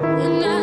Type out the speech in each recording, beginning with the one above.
And I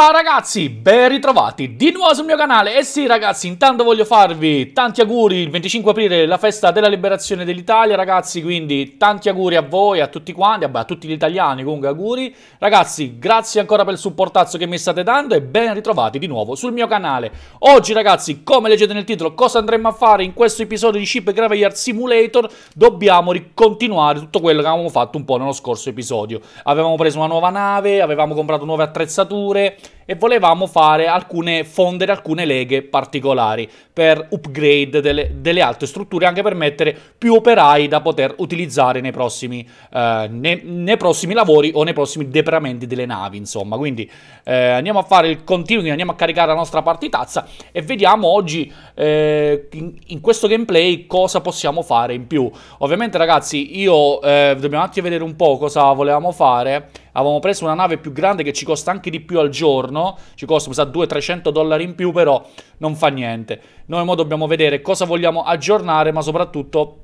Ciao ragazzi, ben ritrovati di nuovo sul mio canale E sì ragazzi, intanto voglio farvi tanti auguri Il 25 aprile la festa della liberazione dell'Italia ragazzi Quindi tanti auguri a voi, a tutti quanti, a, tutti gli italiani comunque auguri Ragazzi, grazie ancora per il supportazzo che mi state dando E ben ritrovati di nuovo sul mio canale Oggi ragazzi, come leggete nel titolo Cosa andremo a fare in questo episodio di Ship Graveyard Simulator Dobbiamo ricontinuare tutto quello che avevamo fatto un po' nello scorso episodio Avevamo preso una nuova nave, avevamo comprato nuove attrezzature e volevamo fare alcune, fondere alcune leghe particolari per upgrade delle, delle altre strutture, anche per mettere più operai da poter utilizzare nei prossimi, eh, nei, nei prossimi lavori o nei prossimi deperamenti delle navi, insomma. Quindi eh, andiamo a fare il continuing, andiamo a caricare la nostra partitazza e vediamo oggi eh, in, in, questo gameplay cosa possiamo fare in più. Ovviamente ragazzi, io eh, dobbiamo un attimo vedere un po' cosa volevamo fare avevamo preso una nave più grande che ci costa anche di più al giorno, ci costa, mi 200-300 dollari in più, però non fa niente. Noi ora dobbiamo vedere cosa vogliamo aggiornare, ma soprattutto...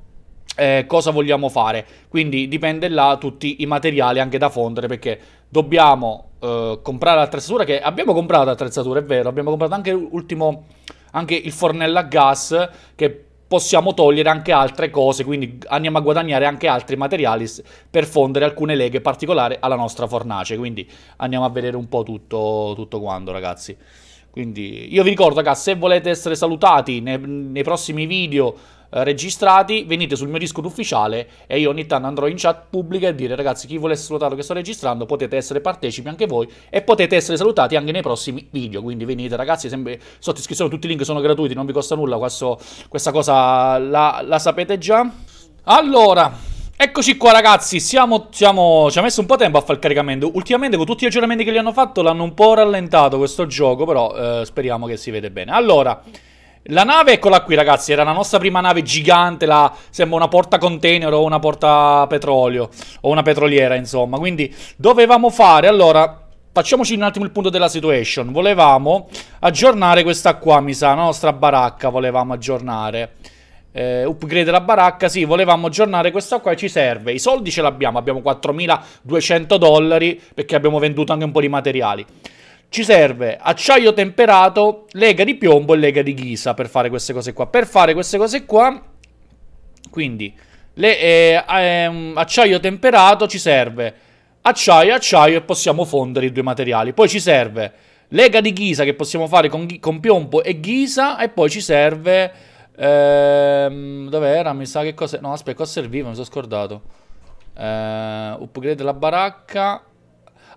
Eh, cosa vogliamo fare quindi dipende là tutti i materiali anche da fondere perché dobbiamo eh, comprare attrezzature, che abbiamo comprato attrezzature, è vero abbiamo comprato anche anche il fornello a gas che possiamo togliere anche altre cose, quindi andiamo a guadagnare anche altri materiali per fondere alcune leghe particolari alla nostra fornace, quindi andiamo a vedere un po' tutto, tutto quanto ragazzi. Quindi io vi ricordo ragazzi, se volete essere salutati nei, nei prossimi video eh, registrati, venite sul mio Discord ufficiale e io ogni tanto andrò in chat pubblica e dire ragazzi chi volesse salutare che sto registrando potete essere partecipi anche voi e potete essere salutati anche nei prossimi video, quindi venite ragazzi, sempre sotto iscrizione tutti i link sono gratuiti, non vi costa nulla, questo, questa cosa la, la sapete già. Allora, Eccoci qua ragazzi, siamo, siamo, ci ha messo un po' tempo a fare il caricamento Ultimamente con tutti gli aggiornamenti che gli hanno fatto l'hanno un po' rallentato questo gioco Però eh, speriamo che si vede bene Allora, la nave, eccola qui ragazzi, era la nostra prima nave gigante, la, sembra una porta container o una porta petrolio, o una petroliera insomma, quindi dovevamo fare, allora, facciamoci un attimo il punto della situation, volevamo aggiornare questa qua mi sa, la nostra baracca volevamo aggiornare, eh, upgrade la baracca, sì, volevamo aggiornare questa qua e ci serve, i soldi ce l'abbiamo, abbiamo 4200 dollari perché abbiamo venduto anche un po' di materiali, ci serve acciaio temperato, lega di piombo e lega di ghisa per fare queste cose qua. Per fare queste cose qua, quindi le, eh, eh, acciaio temperato ci serve acciaio, acciaio e possiamo fondere i due materiali. Poi ci serve lega di ghisa che possiamo fare con, con piombo e ghisa e poi ci serve... Ehm, era? Mi sa che cosa... No, aspetta, cosa serviva? Mi sono scordato. Eh, upgrade la baracca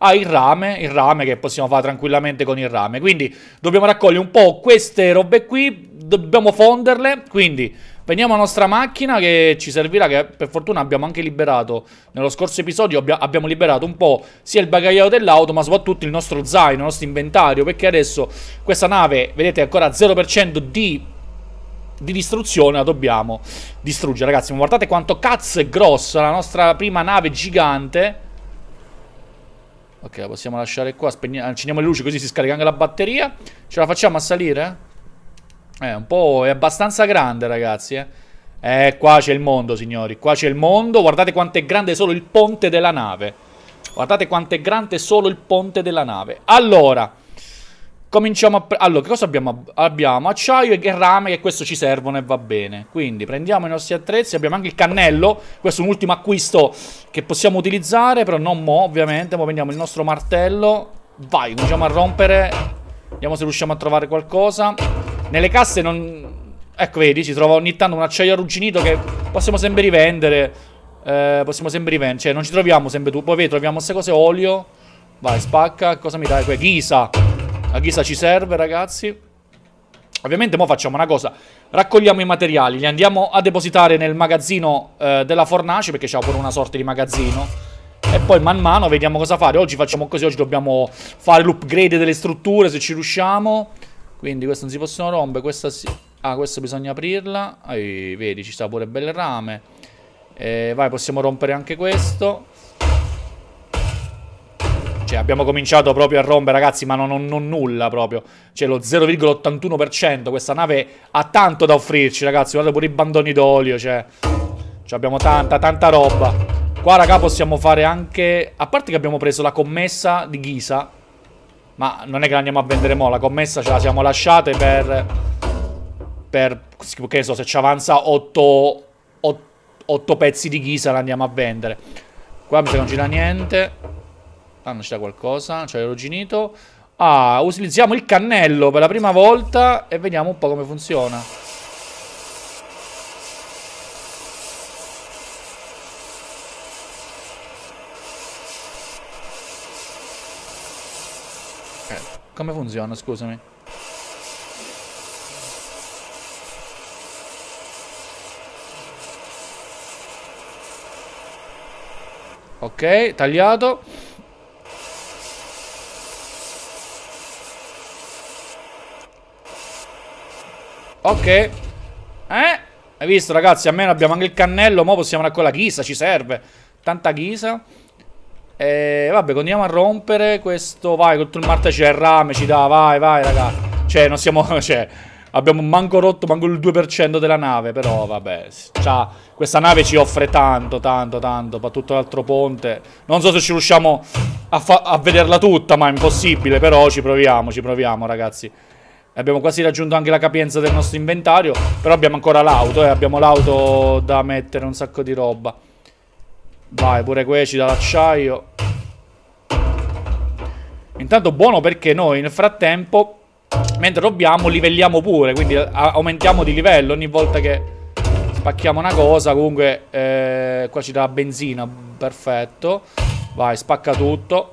ha ah, il rame, il rame che possiamo fare tranquillamente con il rame. Quindi dobbiamo raccogliere un po' queste robe qui, dobbiamo fonderle, quindi prendiamo la nostra macchina che ci servirà, che per fortuna abbiamo anche liberato, nello scorso episodio abbiamo liberato un po' sia il bagagliaio dell'auto ma soprattutto il nostro zaino, il nostro inventario, perché adesso questa nave, vedete, è ancora 0% di di distruzione la dobbiamo distruggere ragazzi ma guardate quanto cazzo è grossa la nostra prima nave gigante Ok, la possiamo lasciare qua. Spegne... Accendiamo le luci così si scarica anche la batteria. Ce la facciamo a salire? Eh, un po'... è abbastanza grande, ragazzi, eh. Eh, qua c'è il mondo, signori. Qua c'è il mondo. Guardate quanto è grande solo il ponte della nave. Guardate quanto è grande solo il ponte della nave. Allora, Cominciamo a... Allora, che cosa abbiamo? Abbiamo acciaio e rame che questo ci servono e va bene. Quindi prendiamo i nostri attrezzi, abbiamo anche il cannello. Questo è un ultimo acquisto che possiamo utilizzare, però non mo, ovviamente. Ma prendiamo il nostro martello. Vai, cominciamo a rompere. Vediamo se riusciamo a trovare qualcosa. Nelle casse non... Ecco, vedi, si trova ogni tanto un acciaio arrugginito che possiamo sempre rivendere. Eh, possiamo sempre rivendere. Cioè, non ci troviamo sempre tu. Poi vedi, troviamo queste cose, olio. Vai, spacca. Cosa mi dai? Ghisa. La ghisa ci serve, ragazzi. Ovviamente mo facciamo una cosa, raccogliamo i materiali, li andiamo a depositare nel magazzino eh, della fornace perché c'è pure una sorta di magazzino e poi man mano vediamo cosa fare. Oggi facciamo così, oggi dobbiamo fare l'upgrade delle strutture se ci riusciamo. Quindi queste non si possono rompere, questa si... Ah, questa bisogna aprirla. Ehi, vedi, ci sta pure bel rame. Eh, vai, possiamo rompere anche questo. Cioè abbiamo cominciato proprio a rompere ragazzi ma non, non, nulla proprio Cioè lo 0,81% questa nave ha tanto da offrirci ragazzi Guardate pure i bandoni d'olio cioè. cioè abbiamo tanta tanta roba Qua raga possiamo fare anche A parte che abbiamo preso la commessa di Ghisa Ma non è che andiamo a vendere mo La commessa ce la siamo lasciate per Per Che so se ci avanza 8 8 pezzi di ghisa la andiamo a vendere Qua mi sa che non gira niente Ah, non c'è qualcosa, cioè eroginito. Ah, utilizziamo il cannello per la prima volta e vediamo un po' come funziona. Eh, come funziona, scusami? Ok, tagliato. Ok. Eh? Hai visto, ragazzi? A Almeno abbiamo anche il cannello. Mo' possiamo andare con la ghisa, ci serve. Tanta ghisa. E vabbè, continuiamo a rompere questo. Vai, contro il Marte c'è il rame, ci dà. Vai, vai, ragazzi. Cioè, non siamo... Cioè... Abbiamo manco rotto, manco il 2% della nave, però vabbè. Cioè, questa nave ci offre tanto, tanto, tanto, Fa tutto l'altro ponte. Non so se ci riusciamo a, a vederla tutta, ma è impossibile, però ci proviamo, ci proviamo ragazzi. Abbiamo quasi raggiunto anche la capienza del nostro inventario. Però abbiamo ancora l'auto, eh. Abbiamo l'auto da mettere un sacco di roba. Vai, pure qui ci dà l'acciaio. Intanto buono perché noi nel frattempo, mentre robbiamo, livelliamo pure. Quindi eh, aumentiamo di livello ogni volta che spacchiamo una cosa. Comunque, eh, qua ci dà benzina, perfetto. Vai, spacca tutto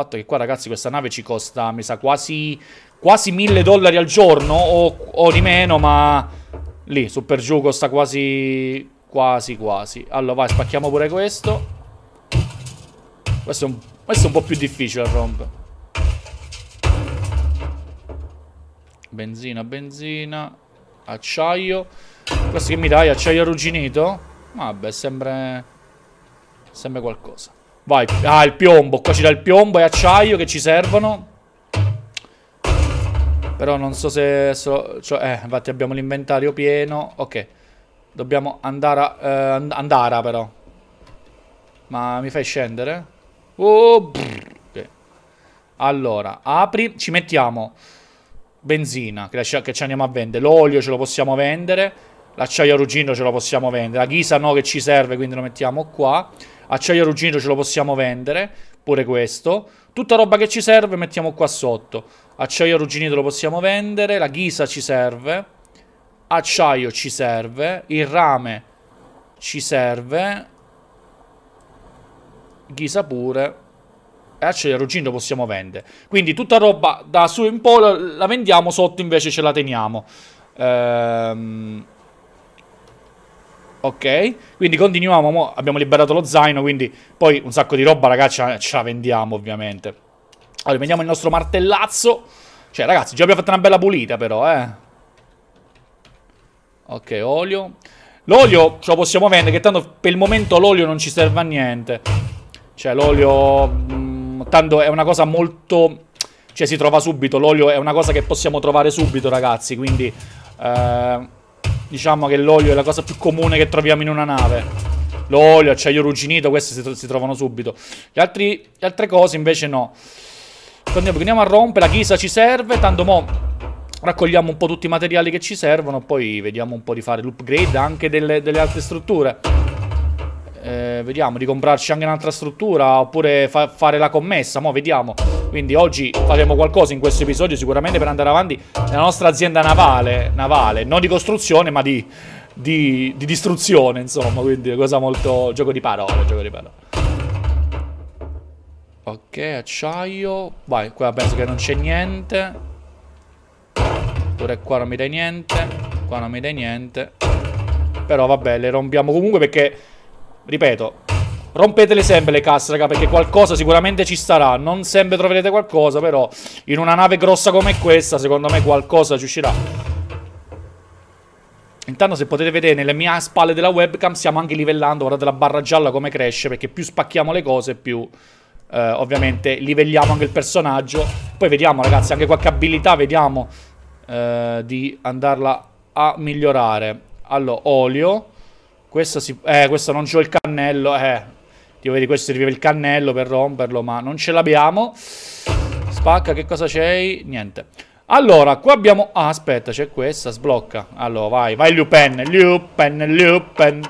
fatto che qua ragazzi questa nave ci costa, mi sa, quasi, quasi 1000 dollari al giorno o, o di meno, ma lì, su per giù costa quasi, quasi, quasi. Allora vai, spacchiamo pure questo. Questo è un, questo è un po' più difficile, romp. Benzina, benzina, acciaio. Questo che mi dai, acciaio arrugginito? Vabbè, sembra... Sembra qualcosa. Vai. Ah, il piombo. Qua ci dà il piombo e acciaio che ci servono. Però non so se... So, cioè, eh, infatti abbiamo l'inventario pieno. Ok. Dobbiamo andare a... Eh, andare però. Ma mi fai scendere? Oh, ok. Allora, apri. Ci mettiamo benzina che, che ci andiamo a vendere. L'olio ce lo possiamo vendere. L'acciaio ruggino ce lo possiamo vendere. La ghisa no che ci serve, quindi lo mettiamo qua. Acciaio arrugginito ce lo possiamo vendere, pure questo. Tutta roba che ci serve mettiamo qua sotto. Acciaio arrugginito lo possiamo vendere, la ghisa ci serve. Acciaio ci serve, il rame ci serve. Ghisa pure e acciaio arrugginito possiamo vendere. Quindi tutta roba da su in poi la vendiamo, sotto invece ce la teniamo. Ehm... Ok, quindi continuiamo, mo abbiamo liberato lo zaino, quindi poi un sacco di roba, ragazzi, ce, la vendiamo ovviamente. Allora, prendiamo il nostro martellazzo. Cioè, ragazzi, già abbiamo fatto una bella pulita però, eh. Ok, olio. L'olio ce lo possiamo vendere, che tanto per il momento l'olio non ci serve a niente. Cioè, l'olio... Mm, tanto è una cosa molto... Cioè, si trova subito, l'olio è una cosa che possiamo trovare subito, ragazzi, quindi... Eh diciamo che l'olio è la cosa più comune che troviamo in una nave. L'olio, acciaio rugginito, queste si, tro si trovano subito. Altri, le altre cose invece no. Andiamo, andiamo a rompere, la chisa ci serve, tanto mo raccogliamo un po' tutti i materiali che ci servono, poi vediamo un po' di fare l'upgrade anche delle, delle altre strutture eh, vediamo di comprarci anche un'altra struttura oppure fa fare la commessa, mo vediamo. Quindi oggi faremo qualcosa in questo episodio sicuramente per andare avanti nella nostra azienda navale, navale non di costruzione ma di, di, di distruzione insomma, quindi cosa molto... gioco di parole, gioco di parole. Ok, acciaio, vai, qua penso che non c'è niente. Pure qua non mi dai niente, qua non mi dai niente. Però vabbè, le rompiamo comunque perché Ripeto, rompetele sempre le casse, raga, perché qualcosa sicuramente ci starà Non sempre troverete qualcosa, però in una nave grossa come questa, secondo me qualcosa ci uscirà. Intanto se potete vedere nelle mie spalle della webcam stiamo anche livellando, guardate la barra gialla come cresce, perché più spacchiamo le cose più... Eh, ovviamente livelliamo anche il personaggio Poi vediamo ragazzi anche qualche abilità Vediamo eh, di andarla a migliorare Allora olio questo, si, eh, questo non c'ho il cannello, eh. Tipo, vedi, questo serviva il cannello per romperlo, ma non ce l'abbiamo. Spacca, che cosa c'hai? Niente. Allora, qua abbiamo... Ah, aspetta, c'è questa, sblocca. Allora, vai, vai Lupin, Lupin, Lupin.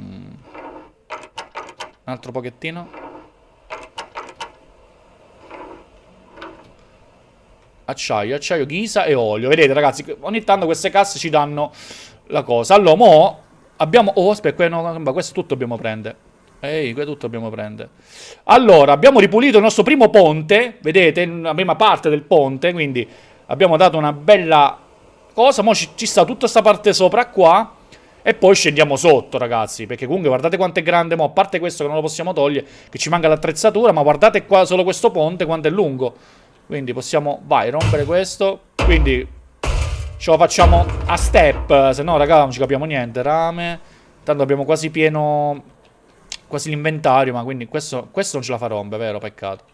Mm. Un altro pochettino. Acciaio, acciaio, ghisa e olio. Vedete, ragazzi, ogni tanto queste casse ci danno la cosa. Allora, mo abbiamo... Oh, aspetta, no, questo tutto dobbiamo prendere. Ehi, qui tutto dobbiamo prendere. Allora, abbiamo ripulito il nostro primo ponte, vedete, la prima parte del ponte, quindi abbiamo dato una bella cosa. Mo ci, ci sta tutta questa parte sopra qua. E poi scendiamo sotto, ragazzi, perché comunque guardate quanto è grande, mo, a parte questo che non lo possiamo togliere, che ci manca l'attrezzatura, ma guardate qua solo questo ponte quanto è lungo. Quindi possiamo, vai, rompere questo. Quindi Ce lo facciamo a step, se no raga non ci capiamo niente. Rame, tanto abbiamo quasi pieno, quasi l'inventario, ma quindi questo, questo non ce la fa rompere, vero? Peccato.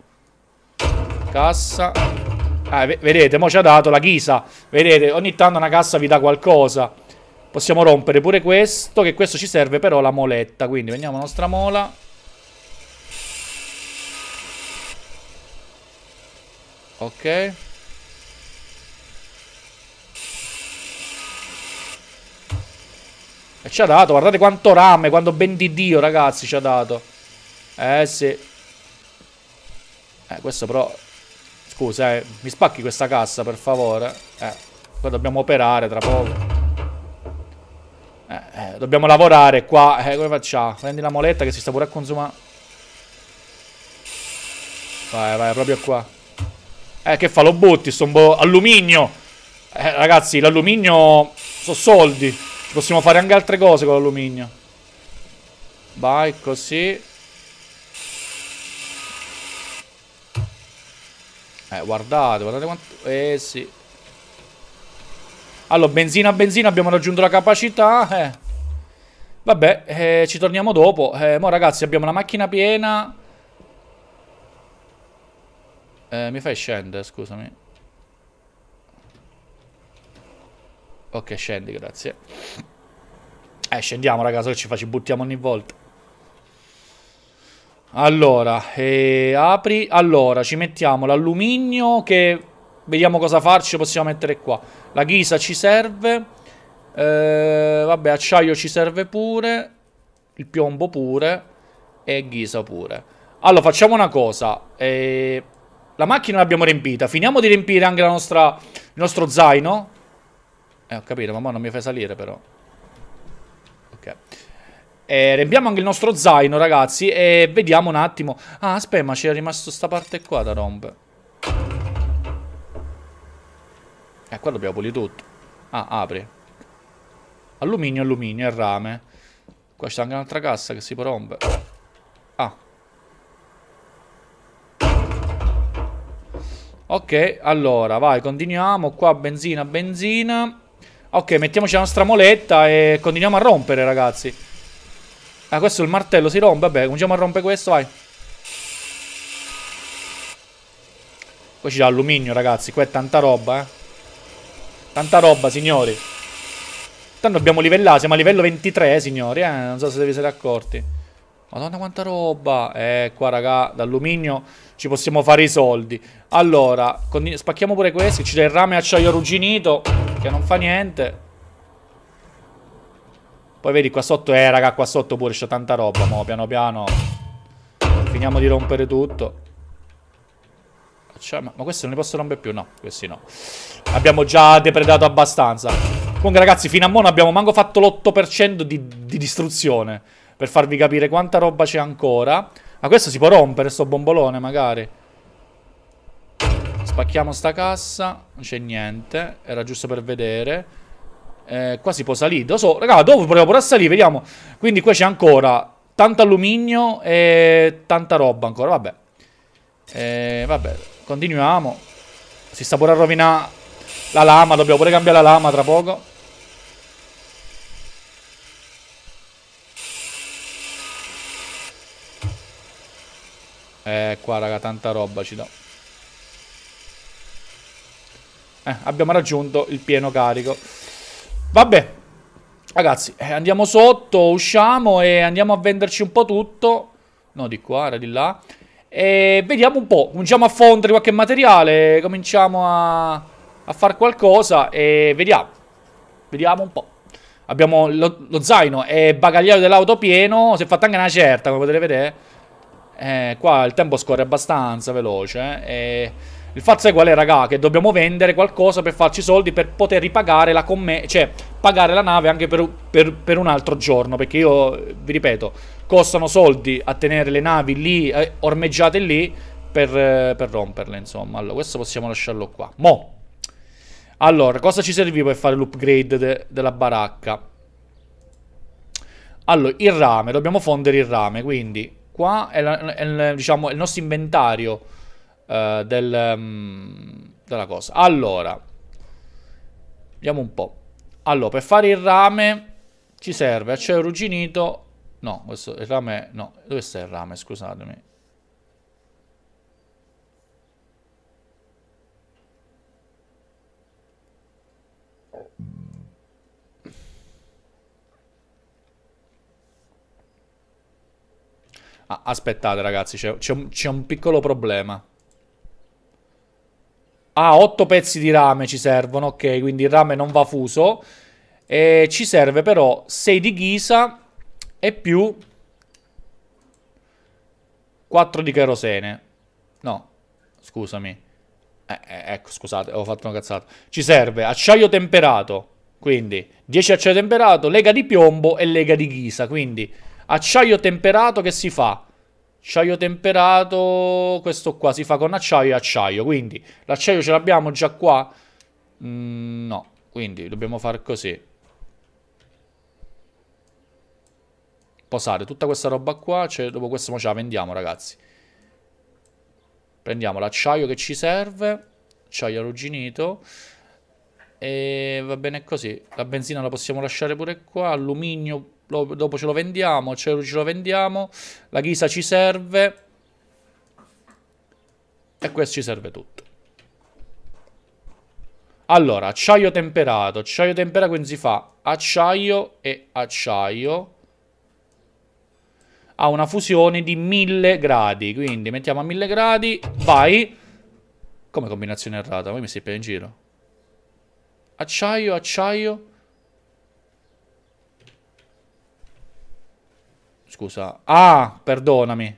Cassa. Ah, vedete, mo ci ha dato la ghisa. Vedete, ogni tanto una cassa vi dà qualcosa. Possiamo rompere pure questo, che questo ci serve però la moletta. Quindi prendiamo la nostra mola. Ok. E ci ha dato, guardate quanto rame, quanto ben di Dio, ragazzi, ci ha dato. Eh, sì. Eh, questo però... Scusa, eh, mi spacchi questa cassa, per favore. Eh, qua dobbiamo operare tra poco. Eh, eh, dobbiamo lavorare qua. Eh, come facciamo? Prendi la moletta che si sta pure a consumare. Vai, vai, proprio qua. Eh, che fa? Lo butti, sto un po' alluminio. Eh, ragazzi, l'alluminio sono soldi. Ci possiamo fare anche altre cose con l'alluminio. Vai, così. Eh, guardate, guardate quanto... Eh, sì. Allora, benzina, benzina, abbiamo raggiunto la capacità, eh. Vabbè, eh, ci torniamo dopo. Eh, mo ragazzi, abbiamo la macchina piena. Eh, mi fai scendere, scusami. Ok, scendi, grazie. Eh, scendiamo, ragazzi, che ci facciamo, buttiamo ogni volta. Allora, eh, apri. Allora, ci mettiamo l'alluminio che... Vediamo cosa farci, possiamo mettere qua. La ghisa ci serve. Eh, vabbè, acciaio ci serve pure. Il piombo pure. E ghisa pure. Allora, facciamo una cosa. Eh, la macchina l'abbiamo riempita. Finiamo di riempire anche la nostra, il nostro zaino. Eh, ho capito, ma mo non mi fai salire però. Ok. E eh, riempiamo anche il nostro zaino, ragazzi, e vediamo un attimo. Ah, aspetta, ma c'era rimasto sta parte qua da rompe. Eh, qua dobbiamo pulire tutto. Ah, apri. Alluminio, alluminio e rame. Qua c'è anche un'altra cassa che si può rompere. Ah. Ok, allora, vai, continuiamo. Qua benzina, benzina. Ok, mettiamoci la nostra moletta e continuiamo a rompere, ragazzi. Ah, questo è il martello, si rompe. Vabbè, cominciamo a rompere questo, vai. Qua ci dà alluminio, ragazzi. Qua è tanta roba, eh. Tanta roba, signori. Tanto abbiamo livellato, siamo a livello 23, eh, signori, eh. Non so se vi siete accorti. Madonna, quanta roba. Eh, qua, raga, d'alluminio ci possiamo fare i soldi. Allora, spacchiamo pure questi. ci dà il rame acciaio arrugginito che non fa niente. Poi vedi qua sotto, eh raga, qua sotto pure c'è tanta roba, mo piano piano finiamo di rompere tutto. Cioè, ma, ma questi non li posso rompere più? No, questi no. Abbiamo già depredato abbastanza. Comunque ragazzi, fino a mo abbiamo manco fatto l'8% di, di distruzione. Per farvi capire quanta roba c'è ancora. Ma questo si può rompere, sto bombolone magari. Spacchiamo sta cassa. Non c'è niente. Era giusto per vedere. Eh, qua si può salire. Lo so, raga, dopo proviamo pure a salire. Vediamo. Quindi qua c'è ancora tanto alluminio e tanta roba ancora. Vabbè. Eh, vabbè, continuiamo. Si sta pure a rovinare la lama. Dobbiamo pure cambiare la lama tra poco. Eh, qua, raga, tanta roba ci do. Eh, abbiamo raggiunto il pieno carico. Vabbè, ragazzi, eh, andiamo sotto, usciamo e andiamo a venderci un po' tutto. No, di qua, era di là. E vediamo un po', cominciamo a fondere qualche materiale, cominciamo a, a fare qualcosa e vediamo. Vediamo un po'. Abbiamo lo, lo zaino e bagagliaio dell'auto pieno, si è fatta anche una certa, come potete vedere. Eh, qua il tempo scorre abbastanza veloce. Eh, e... Il fatto è qual è, raga? Che dobbiamo vendere qualcosa per farci soldi per poter ripagare la commedia, cioè pagare la nave anche per, per, per, un altro giorno. Perché io, vi ripeto, costano soldi a tenere le navi lì, eh, ormeggiate lì, per, eh, per romperle, insomma. Allora, questo possiamo lasciarlo qua. Mo'. Allora, cosa ci serviva per fare l'upgrade de della baracca? Allora, il rame, dobbiamo fondere il rame, quindi qua è, la, è, diciamo, è il nostro inventario eh, del, um, della cosa. Allora, vediamo un po'. Allora, per fare il rame ci serve acciaio arrugginito. No, questo il rame, no, dove sta il rame, scusatemi. Ah, aspettate ragazzi, c'è un, un, piccolo problema. Ah, 8 pezzi di rame ci servono, ok, quindi il rame non va fuso. E ci serve però 6 di ghisa e più 4 di kerosene. No, scusami. Eh, eh, ecco, scusate, ho fatto una cazzata. Ci serve acciaio temperato, quindi 10 acciaio temperato, lega di piombo e lega di ghisa, quindi acciaio temperato che si fa? acciaio temperato, questo qua si fa con acciaio e acciaio, quindi l'acciaio ce l'abbiamo già qua? Mm, no, quindi dobbiamo far così. Posare tutta questa roba qua, cioè dopo questo ce la vendiamo ragazzi. Prendiamo l'acciaio che ci serve, acciaio arrugginito, e va bene così. La benzina la possiamo lasciare pure qua, alluminio lo, dopo ce lo vendiamo, ce lo, ce lo vendiamo, la ghisa ci serve e questo ci serve tutto. Allora, acciaio temperato, acciaio temperato quindi si fa acciaio e acciaio ha una fusione di 1000 gradi, quindi mettiamo a 1000 gradi, vai, come combinazione errata, poi mi si in giro, acciaio, acciaio, Scusa. Ah, perdonami.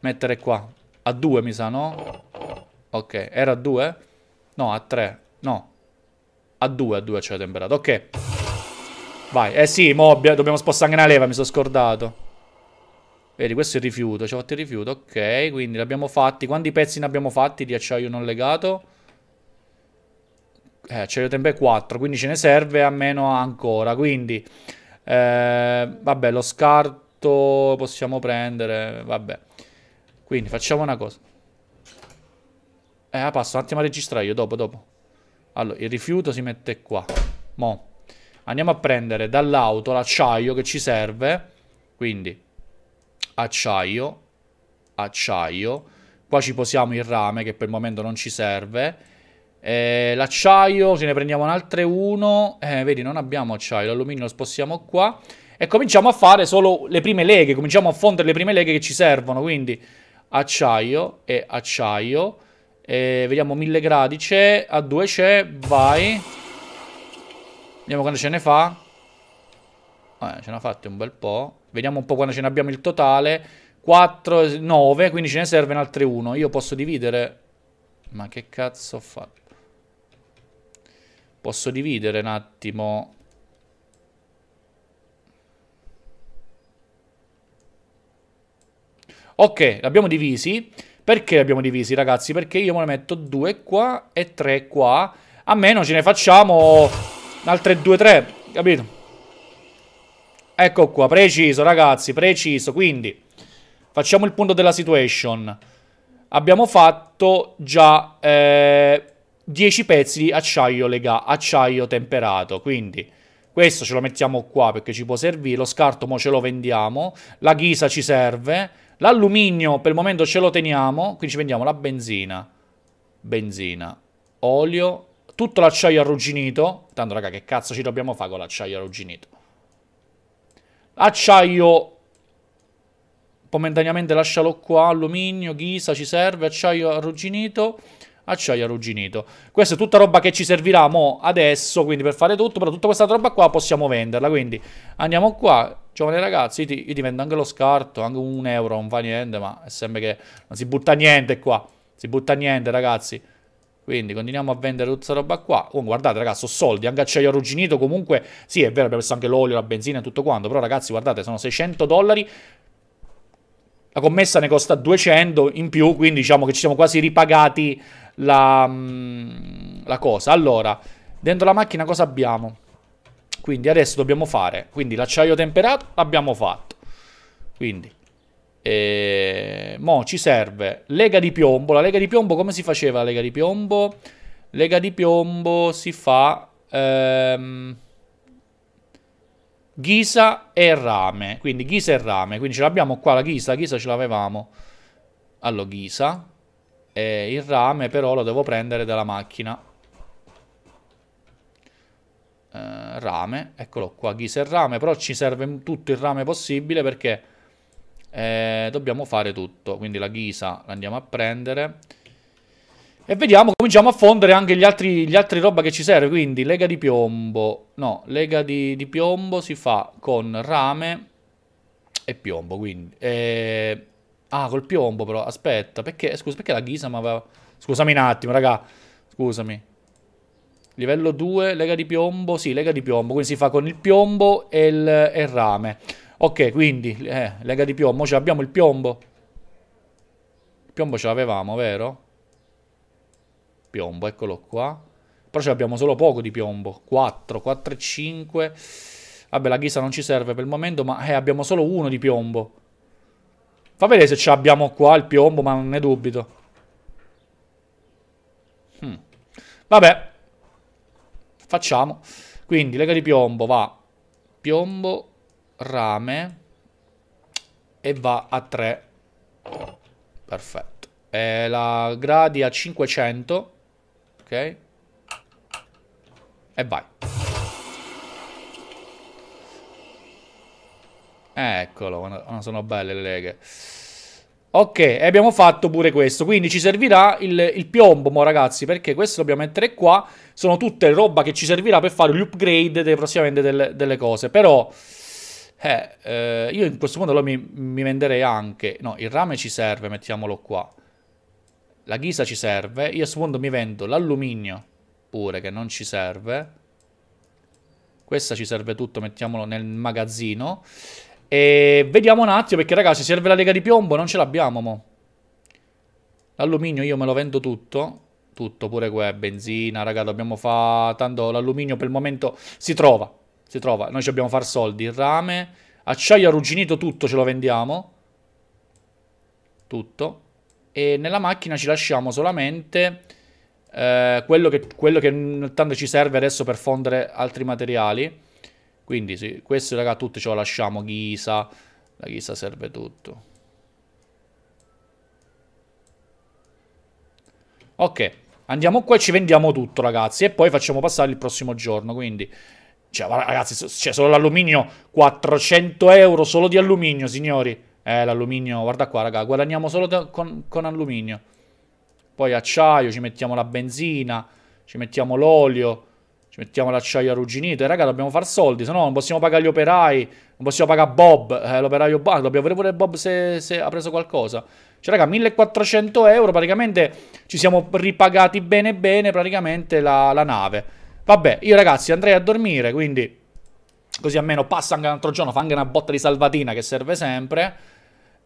Mettere qua. A due mi sa, no? Ok, era a due? No, a tre. No. A due, a due c'è la temperata. Ok. Vai. Eh sì, mo dobbiamo spostare anche una leva, mi sono scordato. Vedi, questo è il rifiuto. Ci ho fatto il rifiuto. Ok, quindi l'abbiamo fatti. Quanti pezzi ne abbiamo fatti di acciaio non legato? Eh, acciaio è 4, quindi ce ne serve a meno ancora. Quindi... Eh, vabbè, lo scarto possiamo prendere, vabbè. Quindi facciamo una cosa. Eh, passo un attimo a registrare io, dopo, dopo. Allora, il rifiuto si mette qua. Mo. Andiamo a prendere dall'auto l'acciaio che ci serve. Quindi, acciaio, acciaio. Qua ci posiamo il rame che per il momento non ci serve. Eh, l'acciaio, ce ne prendiamo un altro uno. Eh, vedi, non abbiamo acciaio, l'alluminio lo spostiamo qua. E cominciamo a fare solo le prime leghe, cominciamo a fondere le prime leghe che ci servono. Quindi acciaio e acciaio. Eh, vediamo 1000 gradi c'è, a 2 c'è, vai. Vediamo quando ce ne fa. Eh, ce ne ha fatte un bel po'. Vediamo un po' quando ce ne abbiamo il totale. 4, 9, quindi ce ne serve un altro 1. Io posso dividere... Ma che cazzo ho fatto? Posso dividere un attimo Ok, l'abbiamo divisi. Perché l'abbiamo divisi, ragazzi? Perché io me ne metto due qua e tre qua. A meno ce ne facciamo altre due, tre, capito? Ecco qua, preciso, ragazzi, preciso. Quindi, facciamo il punto della situation. Abbiamo fatto già eh, 10 pezzi di acciaio lega, acciaio temperato, quindi questo ce lo mettiamo qua perché ci può servire, lo scarto mo ce lo vendiamo, la ghisa ci serve, l'alluminio per il momento ce lo teniamo, quindi ci vendiamo la benzina, benzina, olio, tutto l'acciaio arrugginito, tanto raga che cazzo ci dobbiamo fare con l'acciaio arrugginito, acciaio momentaneamente lascialo qua, alluminio, ghisa ci serve, acciaio arrugginito, acciaio arrugginito. Questa è tutta roba che ci servirà mo adesso, quindi per fare tutto, però tutta questa roba qua possiamo venderla, quindi andiamo qua, giovani ragazzi, io ti, io ti vendo anche lo scarto, anche un euro, non fa niente, ma sembra che non si butta niente qua, si butta niente ragazzi. Quindi continuiamo a vendere tutta questa roba qua. Oh, guardate ragazzi, ho soldi, anche acciaio arrugginito comunque. Sì, è vero, abbiamo messo anche l'olio, la benzina e tutto quanto. Però ragazzi, guardate, sono 600 dollari. La commessa ne costa 200 in più, quindi diciamo che ci siamo quasi ripagati la, mm, la cosa. Allora, dentro la macchina cosa abbiamo? Quindi adesso dobbiamo fare, quindi l'acciaio temperato l'abbiamo fatto. Quindi e eh, mo ci serve lega di piombo. La lega di piombo come si faceva la lega di piombo? Lega di piombo si fa ehm, ghisa e rame. Quindi ghisa e rame. Quindi ce l'abbiamo qua la ghisa. La ghisa ce l'avevamo. Allora ghisa eh, il rame però lo devo prendere dalla macchina. Eh, rame, eccolo qua, ghisa e rame, però ci serve tutto il rame possibile perché eh, dobbiamo fare tutto. Quindi la ghisa la andiamo a prendere. E vediamo, cominciamo a fondere anche gli altri, gli altri roba che ci serve, quindi lega di piombo, no, lega di, di piombo si fa con rame e piombo, quindi... Eh, Ah, col piombo però, aspetta, perché, eh, scusa, perché la ghisa mi aveva... Scusami un attimo, raga, scusami. Livello 2, lega di piombo, sì, lega di piombo, quindi si fa con il piombo e il, e il rame. Ok, quindi, eh, lega di piombo, ce l'abbiamo il piombo? Il piombo ce l'avevamo, vero? Piombo, eccolo qua. Però ce l'abbiamo solo poco di piombo, 4, 4 e 5. Vabbè, la ghisa non ci serve per il momento, ma eh, abbiamo solo uno di piombo. Fa vedere se ce l'abbiamo qua il piombo, ma non ne dubito. Hmm. Vabbè. Facciamo. Quindi, lega di piombo va. Piombo, rame. E va a 3. Perfetto. E la gradi a 500. Ok. E vai. Eccolo, ah, sono belle le leghe. Ok, e abbiamo fatto pure questo. Quindi ci servirà il, il piombo, mo ragazzi, perché questo dobbiamo mettere qua. Sono tutte roba che ci servirà per fare gli upgrade de, prossimamente delle, delle, cose. Però, eh, eh, io in questo modo allora mi, mi venderei anche... No, il rame ci serve, mettiamolo qua. La ghisa ci serve. Io a questo punto mi vendo l'alluminio pure, che non ci serve. Questa ci serve tutto, mettiamolo nel magazzino. E vediamo un attimo, perché ragazzi, serve la lega di piombo, non ce l'abbiamo, mo. L'alluminio io me lo vendo tutto. Tutto, pure qua, benzina, raga, dobbiamo fare... Tanto l'alluminio per il momento si trova, si trova. Noi ci dobbiamo far soldi, il rame, acciaio arrugginito, tutto ce lo vendiamo. Tutto. E nella macchina ci lasciamo solamente... Eh, quello, che, quello che tanto ci serve adesso per fondere altri materiali. Quindi sì, questo raga tutto ce lo lasciamo, Ghisa, la Ghisa serve tutto. Ok, andiamo qua e ci vendiamo tutto ragazzi e poi facciamo passare il prossimo giorno, quindi... Cioè, ragazzi, c'è cioè, solo l'alluminio, 400 euro solo di alluminio, signori. Eh, l'alluminio, guarda qua, raga, guadagniamo solo con, con alluminio. Poi acciaio, ci mettiamo la benzina, ci mettiamo l'olio ci mettiamo l'acciaio arrugginito. E raga, dobbiamo far soldi, se no non possiamo pagare gli operai. Non possiamo pagare Bob, eh, l'operaio Bob. Dobbiamo vedere pure Bob se, se, ha preso qualcosa. Cioè, raga, 1400 euro. Praticamente ci siamo ripagati bene bene praticamente la, la nave. Vabbè, io ragazzi andrei a dormire, quindi... Così almeno passa anche un altro giorno, fa anche una botta di salvatina che serve sempre.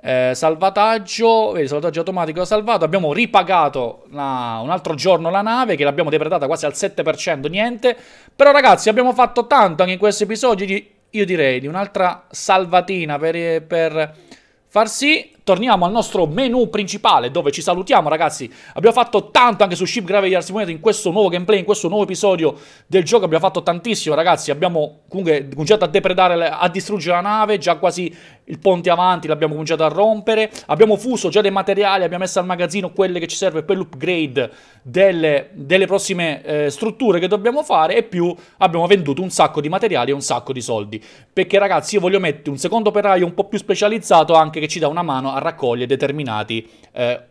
Eh, salvataggio, vedi, salvataggio automatico salvato. Abbiamo ripagato la, un altro giorno la nave che l'abbiamo depredata quasi al 7%, niente. Però ragazzi abbiamo fatto tanto anche in questo episodio, io direi di un'altra salvatina per, per far sì torniamo al nostro menu principale dove ci salutiamo ragazzi. Abbiamo fatto tanto anche su Ship Graveyard Simulator in questo nuovo gameplay, in questo nuovo episodio del gioco. Abbiamo fatto tantissimo ragazzi, abbiamo comunque cominciato a depredare, a distruggere la nave, già quasi il ponte avanti l'abbiamo cominciato a rompere. Abbiamo fuso già dei materiali, abbiamo messo al magazzino quelle che ci serve per l'upgrade delle, delle, prossime eh, strutture che dobbiamo fare e più abbiamo venduto un sacco di materiali e un sacco di soldi. Perché ragazzi io voglio mettere un secondo operaio un po' più specializzato anche che ci dà una mano a a raccogliere determinati, eh,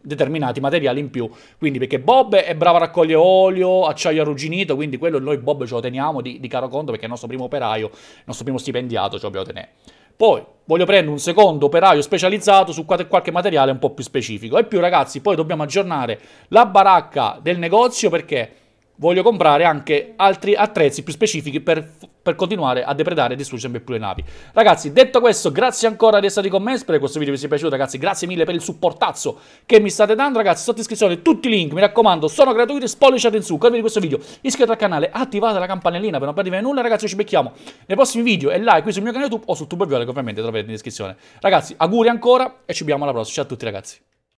determinati materiali in più. Quindi perché Bob è bravo a raccogliere olio, acciaio arrugginito, quindi quello noi Bob ce lo teniamo di, di caro conto perché è il nostro primo operaio, il nostro primo stipendiato ce lo dobbiamo tenere. Poi voglio prendere un secondo operaio specializzato su qualche materiale un po' più specifico. E più ragazzi, poi dobbiamo aggiornare la baracca del negozio perché voglio comprare anche altri attrezzi più specifici per, per continuare a depredare e distruggere più le navi. Ragazzi, detto questo, grazie ancora di essere stati con me, spero che questo video vi sia piaciuto, ragazzi, grazie mille per il supportazzo che mi state dando, ragazzi, sotto iscrizione tutti i link, mi raccomando, sono gratuiti, spolliciate in su, condividete questo video, iscrivetevi al canale, attivate la campanellina per non perdere nulla, ragazzi, ci becchiamo nei prossimi video e like qui sul mio canale YouTube o su Tubo Viola, che ovviamente troverete in descrizione. Ragazzi, auguri ancora e ci vediamo alla prossima, ciao a tutti ragazzi.